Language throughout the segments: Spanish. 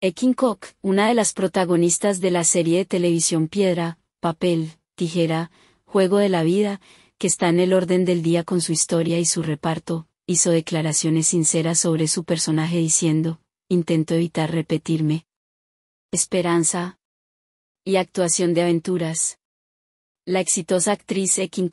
Ekin una de las protagonistas de la serie de televisión Piedra, Papel, Tijera, Juego de la Vida, que está en el orden del día con su historia y su reparto, hizo declaraciones sinceras sobre su personaje diciendo, intento evitar repetirme. Esperanza. Y actuación de aventuras. La exitosa actriz Ekin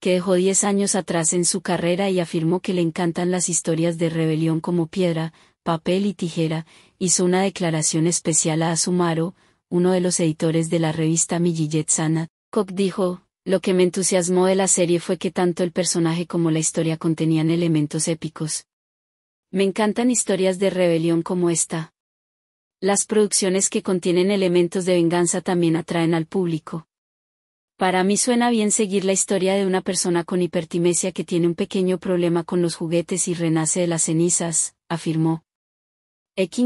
que dejó 10 años atrás en su carrera y afirmó que le encantan las historias de rebelión como piedra, papel y tijera, hizo una declaración especial a Asumaro, uno de los editores de la revista millillet Sana. Koch dijo, lo que me entusiasmó de la serie fue que tanto el personaje como la historia contenían elementos épicos. Me encantan historias de rebelión como esta. Las producciones que contienen elementos de venganza también atraen al público. Para mí suena bien seguir la historia de una persona con hipertimesia que tiene un pequeño problema con los juguetes y renace de las cenizas, afirmó.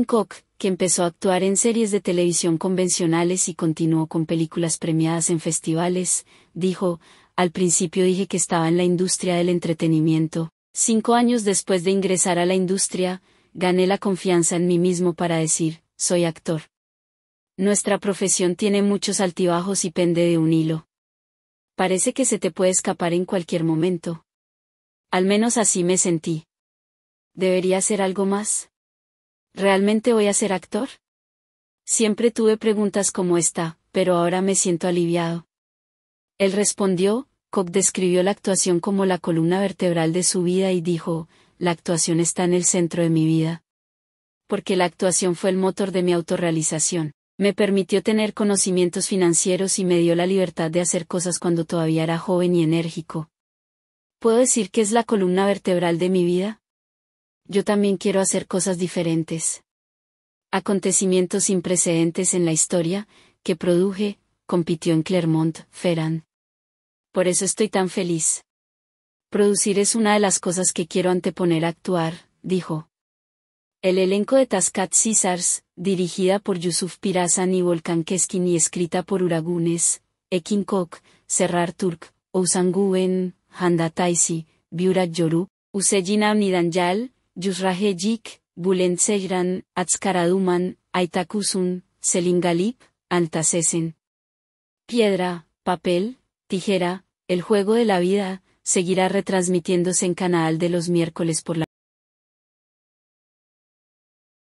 Kok, que empezó a actuar en series de televisión convencionales y continuó con películas premiadas en festivales, dijo, al principio dije que estaba en la industria del entretenimiento, cinco años después de ingresar a la industria, gané la confianza en mí mismo para decir, soy actor. Nuestra profesión tiene muchos altibajos y pende de un hilo. Parece que se te puede escapar en cualquier momento. Al menos así me sentí. ¿Debería ser algo más? ¿realmente voy a ser actor? Siempre tuve preguntas como esta, pero ahora me siento aliviado. Él respondió, Koch describió la actuación como la columna vertebral de su vida y dijo, la actuación está en el centro de mi vida. Porque la actuación fue el motor de mi autorrealización, me permitió tener conocimientos financieros y me dio la libertad de hacer cosas cuando todavía era joven y enérgico. ¿Puedo decir que es la columna vertebral de mi vida? yo también quiero hacer cosas diferentes. Acontecimientos sin precedentes en la historia, que produje, compitió en Clermont, Ferran. Por eso estoy tan feliz. Producir es una de las cosas que quiero anteponer a actuar, dijo. El elenco de Tascat Caesars, dirigida por Yusuf Pirazan y Volkan Keskin y escrita por Uragunes, Ekin Kok, Serrar Turk, usanguen Handa Taisi, Biura Yoru, Usejin Yusrahejik, Bulenseiran, Atskaraduman, Aitakusun, Selingalip, Altasesen. Piedra, papel, tijera, el juego de la vida, seguirá retransmitiéndose en Canal de los miércoles por la